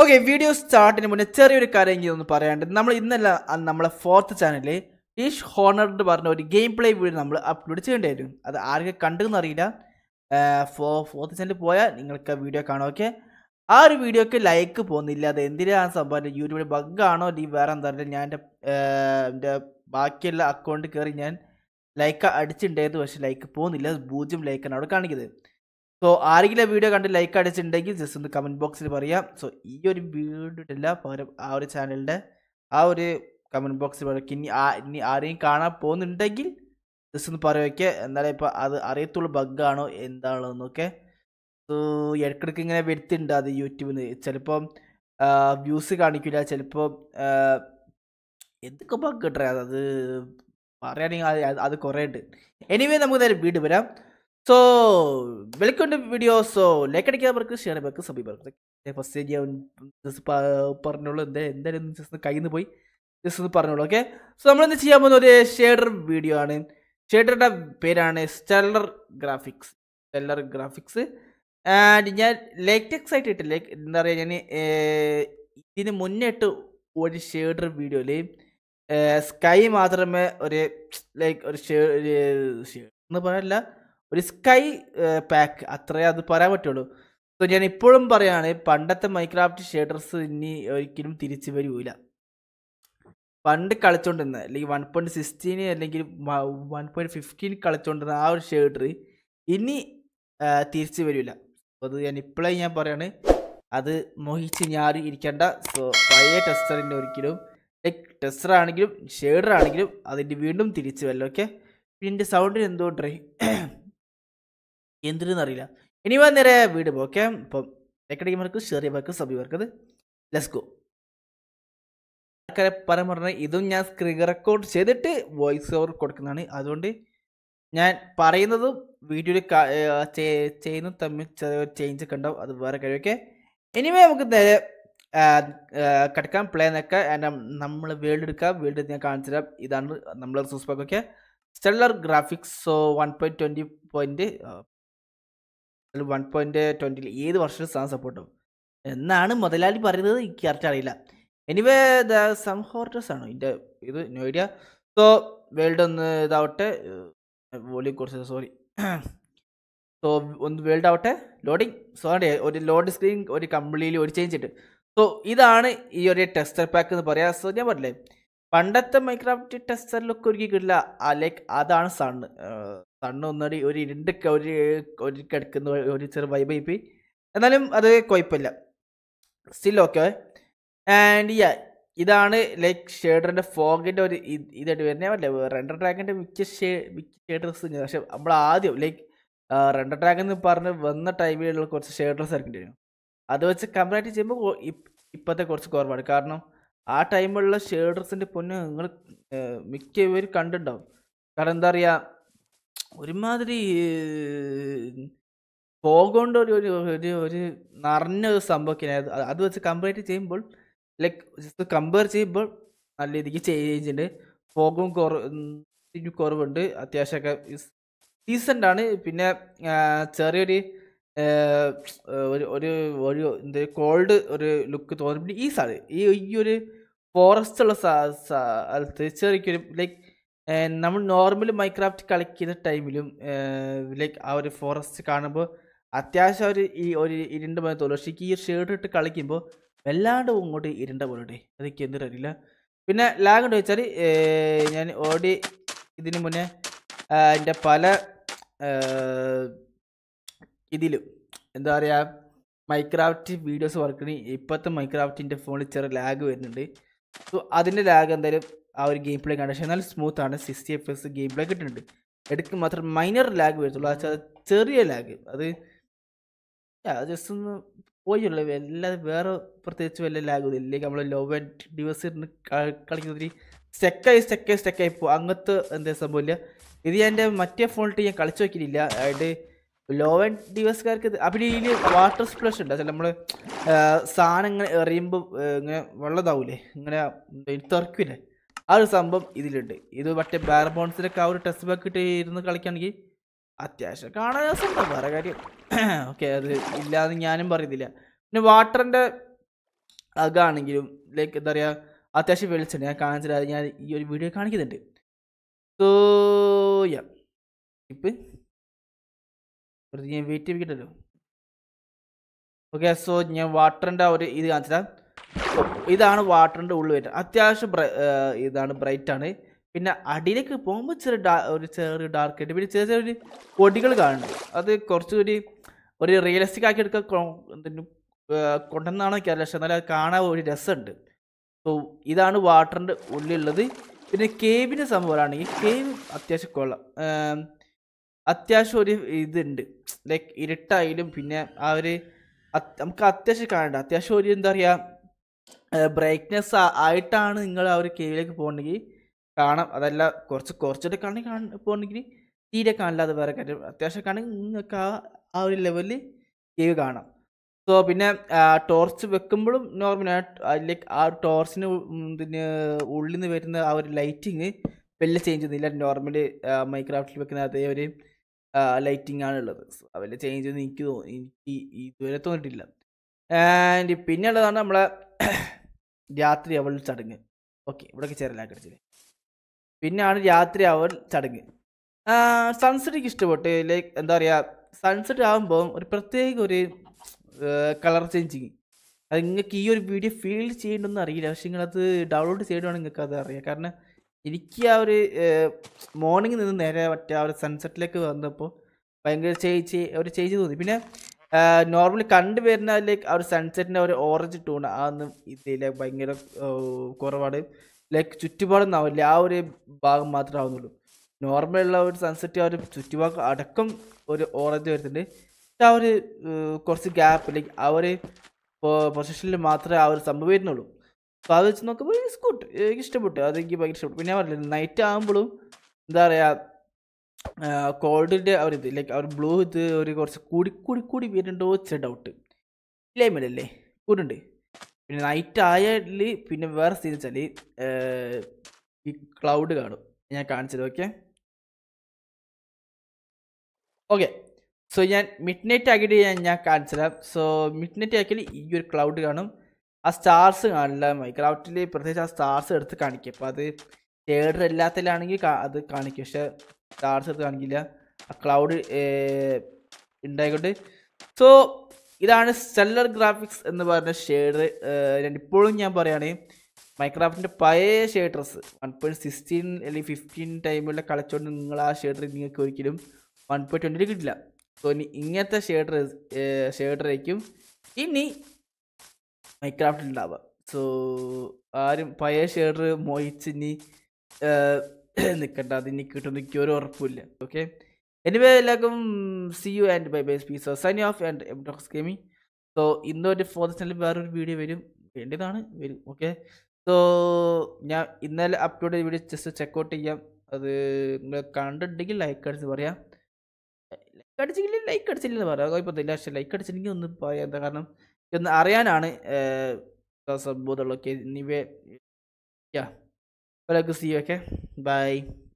okay video സ്റ്റാർട്ടിന് മുന്നേ ചെറിയൊരു കാര്യം എനിക്ക് ഒന്ന് പറയാണ്ട് നമ്മൾ ഇന്നല്ല നമ്മളെ ഫോർത്ത് ചാനലിൽ ഈഷ് ഹോണർഡ് പറഞ്ഞ ഒരു ഗെയിം പ്ലേ വീഡിയോ നമ്മൾ അപ്ലോഡ് ചെയ്യേണ്ടായിരുന്നു അത് ആരൊക്കെ കണ്ടെന്ന് അറിയില്ല ഫോ ഫോർത്ത് ചാനലിൽ പോയാൽ നിങ്ങൾക്ക് വീഡിയോ കാണാം ഓക്കെ ആ ഒരു വീഡിയോക്ക് ലൈക്ക് പോകുന്നില്ല അത് എന്തിനാണ് സംഭവം യൂട്യൂബിൽ ബഗ്ഗാണോ അല്ലെങ്കിൽ വേറെ എന്താ പറയുക ഞാൻ എൻ്റെ എൻ്റെ ബാക്കിയുള്ള അക്കൗണ്ട് കയറി ഞാൻ ലൈക്ക് അടിച്ചിട്ടുണ്ടായത് പക്ഷേ ലൈക്ക് പോകുന്നില്ല പൂജ്യം ലൈക്കാണ് അവിടെ കാണിക്കുന്നത് സോ ആരെങ്കിലും ആ വീഡിയോ കണ്ട് ലൈക്ക് അടിച്ചിട്ടുണ്ടെങ്കിൽ ജസ്റ്റ് ഒന്ന് കമൻറ്റ് ബോക്സിൽ പറയാം സോ ഈ ഒരു വീഡിയോ വീഡിയോയിട്ടില്ല പകരം ആ ഒരു ചാനലിൻ്റെ ആ ഒരു കമൻറ്റ് ബോക്സിൽ പറയുക ഇനി ആ ഇനി ആരെയും കാണാൻ പോകുന്നുണ്ടെങ്കിൽ ജസ്റ്റ് ഒന്ന് പറയുമൊക്കെ എന്നാലും ഇപ്പോൾ അത് അറിയത്തുള്ള ബഗ്ഗാണോ എന്താണെന്നൊക്കെ സോ ഇടയ്ക്കിടയ്ക്ക് ഇങ്ങനെ വരുത്തിണ്ട് അത് യൂട്യൂബിൽ നിന്ന് ചിലപ്പം വ്യൂസ് കാണിക്കില്ല ചിലപ്പോൾ എന്തൊക്കെ ബഗ് കിട്ടേ അത് പറയുകയാണെങ്കിൽ അത് കുറേ ഉണ്ട് എനിവേ നമുക്ക് നേരെ വീട് വരാം so welcome to video so like അടിക്കാത്തവർക്ക് ഷെയർ ബാക്ക് സമീപം ഫസ്റ്റ് ഞാൻ പറഞ്ഞോളൂ എന്താ എന്തായാലും ജസ്റ്റ് ഒന്ന് കയ്യിൽ നിന്ന് പോയി ജസ്റ്റ് ഒന്ന് പറഞ്ഞോളൂ ഓക്കെ സോ നമ്മളെന്ത് ചെയ്യാൻ പോകുന്ന ഒരു ഷേഡർ വീഡിയോ ആണ് ഷെയർഡറുടെ പേരാണ് stellar graphics stellar graphics and ഞാൻ ലേറ്റക്സ് ആയിട്ട് ഇട്ടില്ല എന്താ പറയുക ഞാൻ ഇതിന് മുന്നിട്ട് ഒരു ഷേഡർ വീഡിയോയിൽ സ്കൈ മാത്രമേ ഒരു ലൈക്ക് ഒരു ഷെയർ എന്ന് പറയല്ല ഒരു സ്കൈ പാക്ക് അത്രേ അത് പറയാൻ പറ്റുള്ളൂ സോ ഞാൻ ഇപ്പോഴും പറയുകയാണ് പണ്ടത്തെ മൈക്രാഫ്റ്റ് ഷേഡേഴ്സ് ഇനി ഒരിക്കലും തിരിച്ചു വരൂല പണ്ട് കളിച്ചോണ്ടിരുന്ന അല്ലെങ്കിൽ വൺ പോയിന്റ് സിക്സ്റ്റീൻ അല്ലെങ്കിൽ വൺ പോയിന്റ് ഫിഫ്റ്റീൻ കളിച്ചോണ്ടിരുന്ന ആ ഒരു ഷേഡർ ഇനി തിരിച്ചു വരില്ല അത് ഞാൻ ഇപ്പോഴേ ഞാൻ പറയാണ് അത് മോഹിച്ച് ഞാൻ ഇരിക്കേണ്ട സോ പഴയ ടെസ്റ്ററിൻ്റെ ഒരിക്കലും ലൈക്ക് ടെസ്റ്റർ ആണെങ്കിലും ഷേഡർ ആണെങ്കിലും അതിൻ്റെ വീണ്ടും തിരിച്ചു വരില്ല ഓക്കെ പിന്നെ സൗണ്ടിന് എന്തോ ഡ്രൈ എന്തിനെന്നറിയില്ല ഇനി വാ നേരെ വീട് ഓക്കെ അപ്പം എക്കടീമർക്ക് ചെറിയവർക്ക് സബിവർക്ക് അത് ലെസ്കോ ആൾക്കാരെ പറഞ്ഞാൽ ഇതും ഞാൻ സ്ക്രീൻ റെക്കോർഡ് ചെയ്തിട്ട് വോയിസ് ഓവർ കൊടുക്കുന്നതാണ് അതുകൊണ്ട് ഞാൻ പറയുന്നതും വീഡിയോയിൽ ചെയ്യുന്നതും തമ്മിൽ ചെറിയ ചേഞ്ച് ഒക്കെ ഉണ്ടാവും അത് വേറെ കഴിവൊക്കെ ഇനിമേ നമുക്ക് നേരെ കിടക്കാം പ്ലേ നിൽക്കാം ആൻഡ് നമ്മൾ വേൾഡ് എടുക്കാം വേൾഡ് ഞാൻ കാണിച്ചു തരാം ഇതാണ് നമ്മളെ സൂസ് പാക്കൊക്കെ stellar graphics so one point twenty point one point ട്വന്റിയിൽ ഏത് വർഷവും സാം സപ്പോർട്ട് എന്നാണ് മുതലാളി പറയുന്നത് എനിക്ക് കറക്റ്റ് അറിയില്ല എനിവേ ദ സം ഹോർട്ടേഴ്സ് ആണോ ഇതിൻ്റെ ഇത് നോ ഐഡിയ സോ വേൾഡ് ഒന്ന് ഇതാവട്ടെ വോളിയം കുറച്ച് സോറി സോ ഒന്ന് വേൾഡ് ആവട്ടെ ലോഡിങ് സോറി ഒരു ലോഡ് സ്ക്രീൻ ഒരു കമ്പിളിയിൽ ഒരു ചേഞ്ച് ഇട്ട് സോ ഇതാണ് ഈ ഒരു ടെസ്റ്റർ പാക്ക് എന്ന് പറയാം സോ ഞാൻ പറഞ്ഞില്ലേ പണ്ടത്തെ മൈക്രോഫ്റ്റ് ടെസ്റ്റർ ലുക്ക് ഒരുക്കി കിട്ടില്ല ലൈക്ക് അതാണ് സണ്ണ് സണ്ണ് ഒന്നടി ഒരു ഇരുണ്ട് ഒരു ഒരു കിടക്കുന്ന ഒരു ചെറു വൈബ് ഇപ്പി എന്നാലും അത് കുഴപ്പമില്ല സ്റ്റിൽ ഓക്കെ ആൻഡ് യാ ഇതാണ് ലൈക്ക് ഷേഡറിൻ്റെ ഫോഗിൻ്റെ ഒരു ഇതായിട്ട് വരുന്നത് അല്ലേ റെൻഡർ ട്രാക്കിൻ്റെ മിക്ക ഷേ മിക്ക ഷേഡേഴ്സ് പക്ഷെ നമ്മൾ ആദ്യം ലൈക്ക് റെൻഡർ ട്രാക്ക് എന്ന് പറഞ്ഞ് വന്ന ടൈമിലുള്ള കുറച്ച് ഷേഡേഴ്സ് ഇറക്കേണ്ടി വരും അത് വെച്ച് കമ്പയർ ചെയ്യുമ്പോൾ ഇപ്പോഴത്തെ കുറച്ച് കുറവാണ് കാരണം ആ ടൈമുള്ള ഷേഡേഴ്സിൻ്റെ പൊന്ന് നിങ്ങൾ മിക്കവർ കണ്ടിട്ടുണ്ടാവും കാരണം എന്താ പറയുക ഒരുമാതിരി പോകൊണ്ട് ഒരു ഒരു ഒരു ഒരു നിറഞ്ഞ ഒരു സംഭവമൊക്കെയാണ് അത് വെച്ച് കമ്പയർ ചെയ്യുമ്പോൾ ലൈക്ക് ജസ്റ്റ് കമ്പയർ ചെയ്യുമ്പോൾ നല്ല രീതിക്ക് ചേഞ്ച് ഉണ്ട് ഫോഗും കുറവ് കുറവുണ്ട് അത്യാവശ്യമൊക്കെ ഡീസൻ്റ് ആണ് പിന്നെ ചെറിയൊരു ഒരു ഒരു എന്താ കോൾഡ് ഒരു ലുക്ക് തോന്നി ഈ സാധനം ഈ ഈ ഒരു ഫോറസ്റ്റ് ഉള്ള തിരിച്ചറിക്കൊരു ലൈക്ക് നമ്മൾ നോർമൽ മൈക്രാഫ്റ്റ് കളിക്കുന്ന ടൈമിലും ലൈക്ക് ആ ഒരു ഫോറസ്റ്റ് കാണുമ്പോൾ അത്യാവശ്യം അവർ ഈ ഒരു ഇരുണ്ട പോലെ തോന്നും പക്ഷേ ഈ ഷേർട്ട് ഇട്ട് കളിക്കുമ്പോൾ വല്ലാണ്ട് ഇങ്ങോട്ട് ഇരുണ്ട പോലെ അതൊക്കെ അറിയില്ല പിന്നെ ലാഗ് ഉണ്ടോ വെച്ചാൽ ഞാൻ ഓടി ഇതിന് മുന്നേ എൻ്റെ പല ഇതിലും എന്താ പറയുക മൈക്രാഫ്റ്റ് വീഡിയോസ് വർക്കിന് ഇപ്പോഴത്തെ മൈക്രാഫ്റ്റിൻ്റെ ഫോണിൽ ചെറിയ ലാഗ് വരുന്നുണ്ട് സോ അതിൻ്റെ ലാഗ് എന്തായാലും ആ ഒരു ഗെയിം പ്ലേ കണ്ടു പക്ഷേ എന്നാലും സ്മൂത്ത് ആണ് sixty F S game play കിട്ടുന്നുണ്ട് ഇടയ്ക്ക് മാത്രം മൈനർ ലാഗ് വരുത്തുള്ളൂ അത് ചെറിയ ലാഗ് അത് ജസ്റ്റ് ഒന്ന് പോയിട്ടുള്ളൂ അല്ലാതെ വേറെ പ്രത്യേകിച്ച് വലിയ ലാഗ് ഒന്നും ഇല്ലെങ്കിൽ നമ്മൾ ലോവ് ആൻഡ് ഡിവേഴ്സിന് കളിക്കുന്നതിൽ സ്റ്റെക്കായി സ്റ്റെക്കായി സ്റ്റെക്കായി പോകും അങ്ങനത്തെ എന്താ സംഭവമില്ല ഇത് ഞാൻ എൻ്റെ മറ്റേ ഫോണിട്ട് ഞാൻ കളിച്ചു നോക്കിയിട്ടില്ല അതായത് ലോ ആൻഡ് ഡിവൈസുകാർക്ക് അവിടെ ഇതിൽ വാട്ടർ സ്പ്ലഷ് ഉണ്ട് നമ്മൾ സാധനങ്ങൾ എറിയുമ്പോൾ ഇങ്ങനെ വെള്ളതാവൂലേ ഇങ്ങനെ തെറക്കൂലേ ആ ഒരു സംഭവം ഇതിലുണ്ട് ഇത് മറ്റേ ബോൺസിലൊക്കെ ആ ഒരു ടെസ്റ്റ് ബാക്ക് ഇട്ട് ഇരുന്ന് കളിക്കുകയാണെങ്കിൽ അത്യാവശ്യം കാണാൻ രസമുണ്ടോ വേറെ കാര്യം ഓക്കെ അത് ഇല്ലാതെ ഞാനും പറയുന്നില്ല പിന്നെ വാട്ടറിൻ്റെ അകാണെങ്കിലും ലൈക്ക് എന്താ പറയുക അത്യാവശ്യം വെളിച്ചുണ്ട് ഞാൻ കാണിച്ചില്ല ഞാൻ ഈ ഒരു വീഡിയോ കാണിക്കുന്നുണ്ട് സോ യാ ഇപ്പം വെറുതെ ഞാൻ വെയിറ്റ് ചെയ്യിക്കട്ടല്ലോ ഓക്കെ സോ ഞാൻ വാട്ടറിൻ്റെ ഒരു ഇത് കാണിച്ചാൽ ഇതാണ് വാട്ടറിൻ്റെ ഉള്ളിൽ വരുന്നത് അത്യാവശ്യം ഇതാണ് ബ്രൈറ്റ് ആണ് പിന്നെ അടിയിലേക്ക് പോകുമ്പോൾ ചെറിയ ഡാ ഒരു ചെറിയ ഡാർക്ക് ആയിട്ട് പിന്നെ ചെറിയ ചെറിയ പൊടികൾ കാണുന്നു അത് കുറച്ചുകൂടി ഒരു റിയലിസ്റ്റിക് ആക്കി എടുക്കാൻ കൊണ്ടെന്നാണ് എനിക്കറിയില്ല പക്ഷേ എന്നാലും കാണാൻ ഒരു രസമുണ്ട് സോ ഇതാണ് വാട്ടറിൻ്റെ ഉള്ളിലുള്ളത് പിന്നെ കേവിൻ്റെ ഈ കേവ് അത്യാവശ്യം കൊള്ളാം അത്യാവശ്യം ഒരു ഇതുണ്ട് ലൈക്ക് ഇരുട്ടായാലും പിന്നെ ആ ഒരു നമുക്ക് അത്യാവശ്യം കാണണ്ട അത്യാവശ്യം ഒരു എന്താ പറയുക ബ്രൈറ്റ്നെസ് ആയിട്ടാണ് നിങ്ങൾ ആ ഒരു കേവിലേക്ക് പോകണമെങ്കിൽ കാണാം അതല്ല കുറച്ച് കുറച്ചിട്ട് കാണി പോകണമെങ്കിൽ തീരെ കാണില്ല അത് വേറെ കാര്യം അത്യാവശ്യം കാണുമെങ്കിൽ നിങ്ങൾക്ക് ആ ആ ഒരു ലെവലിൽ കേവ് കാണാം സോ പിന്നെ ടോർച്ച് വെക്കുമ്പോഴും നോർമലായിട്ട് ലൈക്ക് ആ ടോർച്ചിന് പിന്നെ ഉള്ളിൽ നിന്ന് വരുന്ന ആ ഒരു ലൈറ്റിങ് വലിയ ചേഞ്ച് ഒന്നുമില്ല നോർമലി മൈക്രാഫ്റ്റിൽ വെക്കുന്ന അതേ ഒരു ലൈറ്റിംഗ് ആണുള്ളത് ഉള്ളത് അവരുടെ ചേഞ്ച് ഒന്നും എനിക്ക് തോന്നി എനിക്ക് ഇതുവരെ തോന്നിയിട്ടില്ല ആൻഡ് പിന്നെ ഉള്ളതാണ് നമ്മളെ രാത്രി അവൾ ചടങ്ങ് ഓക്കെ ഇവിടെയൊക്കെ ചേരലാക്കടിച്ചില്ലേ പിന്നെയാണ് രാത്രി അവൾ ചടങ്ങ് സൺസെറ്റ് ഇഷ്ടപ്പെട്ട് ലൈക്ക് എന്താ പറയുക സൺസെറ്റ് ആകുമ്പോൾ ഒരു പ്രത്യേക ഒരു കളർ ചേഞ്ചിങ് അത് നിങ്ങൾക്ക് ഈ ഒരു വീഡിയോ ഫീൽ ചെയ്യണമെന്ന് അറിയില്ല പക്ഷെ നിങ്ങളത് ഡൗൺലോഡ് ചെയ്യണമെങ്കിൽ നിങ്ങൾക്ക് അത് അറിയാം കാരണം എനിക്ക് ആ ഒരു മോർണിംഗ് നിന്ന് നേരെ മറ്റേ ആ ഒരു സൺസെറ്റിലേക്ക് വന്നപ്പോൾ ഭയങ്കര ചേച്ചി ഒരു ചേച്ചി തോന്നി പിന്നെ നോർമലി കണ്ടുവരുന്ന ലൈക്ക് ആ ഒരു സൺസെറ്റിൻ്റെ ഒരു ഓറഞ്ച് ടൂൺ അതൊന്നും ഇതില്ല ഭയങ്കര കുറവാണ് ലൈക്ക് ചുറ്റുപാടൊന്നും ആവില്ല ആ ഒരു ഭാഗം മാത്രമേ ആവുന്നുള്ളൂ നോർമൽ ഉള്ള ഒരു സൺസെറ്റ് ആ ഒരു ചുറ്റുഭാഗം അടക്കം ഒരു ഓറഞ്ച് വരുന്നുണ്ട് പക്ഷെ ആ ഒരു കുറച്ച് ഗ്യാപ്പ് ലൈക്ക് ആ ഒരു പൊസിഷനിൽ മാത്രമേ ആ ഒരു സംഭവം വരുന്നുള്ളൂ അപ്പോൾ അത് വെച്ച് നോക്കുമ്പോൾ ഇറ്റ്സ് ഗുഡ് എനിക്ക് ഇഷ്ടപ്പെട്ടു അതെനിക്ക് ഭയങ്കര ഇഷ്ടപ്പെട്ടു പിന്നെ ഞാൻ പറഞ്ഞില്ല നൈറ്റ് ആകുമ്പോഴും എന്താ പറയുക കോൾഡിൻ്റെ ഇത് ലൈക്ക് അവർ ബ്ലൂ ഇത് ഒരു കുറച്ച് കൂടി കൂടി കൂടി വരുന്നുണ്ടോ വെച്ച ഡൗട്ട് ഇല്ലേ മേലല്ലേ കൂടുണ്ട് പിന്നെ നൈറ്റ് ആയാൽ പിന്നെ വേറെ സ്ഥിതി വെച്ചാൽ ഈ ക്ലൗഡ് കാണും ഞാൻ കാണിച്ചത് ഓക്കെ ഓക്കെ സോ ഞാൻ മിഡ് നൈറ്റ് ആക്കിയിട്ട് ഞാൻ ഞാൻ കാണിച്ചു തരാം സോ മിഡ് നൈറ്റ് ആക്കിയാൽ ഈ ഒരു ക്ലൗഡ് കാണും ആ സ്റ്റാർസ് കാണില്ല മൈക്രാഫ്റ്റിൽ പ്രത്യേകിച്ച് ആ സ്റ്റാർസ് എടുത്ത് കാണിക്കും അപ്പോൾ അത് ഷേഡർ എല്ലാത്തിലാണെങ്കിൽ അത് കാണിക്കും പക്ഷേ സ്റ്റാർസ് എടുത്ത് കാണിക്കില്ല ആ ക്ലൗഡ് ഉണ്ടായിക്കൊണ്ട് സോ ഇതാണ് സ്റ്റെല്ലർ ഗ്രാഫിക്സ് എന്ന് പറയുന്ന ഷെയ്ഡർ ഇപ്പോഴും ഞാൻ പറയുകയാണെങ്കിൽ മൈക്രോഫ്റ്റിൻ്റെ പഴയ ഷെയ്ഡ്രസ് വൺ പോയിൻറ്റ് സിക്സ്റ്റീൻ അല്ലെങ്കിൽ ഫിഫ്റ്റീൻ ടൈമിലുള്ള കളിച്ചുകൊണ്ട് നിങ്ങൾ ആ ഷെയ്ഡർ നിങ്ങൾക്ക് ഒരിക്കലും വൺ പോയിൻറ്റ് ട്വൻറ്റിൽ കിട്ടില്ല സോ ഇനി ഇങ്ങനത്തെ ഷെയ്ഡർ ഷെയ്ഡറായിരിക്കും ഇനി മൈക്രാഫ്റ്റ് ഉണ്ടാവുക സോ ആരും പഴയ ഷെയർ മോഹിച്ചിനി നിൽക്കണ്ട അത് ഇനി കിട്ടും ഒരു ഉറപ്പില്ല ഓക്കെ എനിവേ എല്ലാവർക്കും see you and bye bye സ്പീസ് സൈൻ ഓഫ് ആൻഡ് എം ഡോക്സ് ഗെയിമി സോ ഇന്നൊരു ഫോർത്ത് ചാനൽ വേറൊരു വീഡിയോ വരും വേണ്ടതാണ് വരും ഓക്കെ സോ ഞാൻ ഇന്നലെ അപ്ലോഡ് ചെയ്ത വീഡിയോ ജസ്റ്റ് ചെക്കൗട്ട് ചെയ്യാം അത് നിങ്ങൾ കണ്ടിട്ടുണ്ടെങ്കിൽ ലൈക്ക് അടിച്ച് പറയാം ലൈക്ക് അടിച്ചില്ലെങ്കിൽ ലൈക്ക് അടിച്ചില്ലെന്ന് പറയാം ഇപ്പോൾ പക്ഷേ ലൈക്ക് അടിച്ചില്ലെങ്കിൽ ഒന്ന് പറയാം എന്താ കാരണം എന്ന് അറിയാനാണ് ബോധമുള്ള ഒക്കെ നിവേ യാ ഒക്കെ ബൈ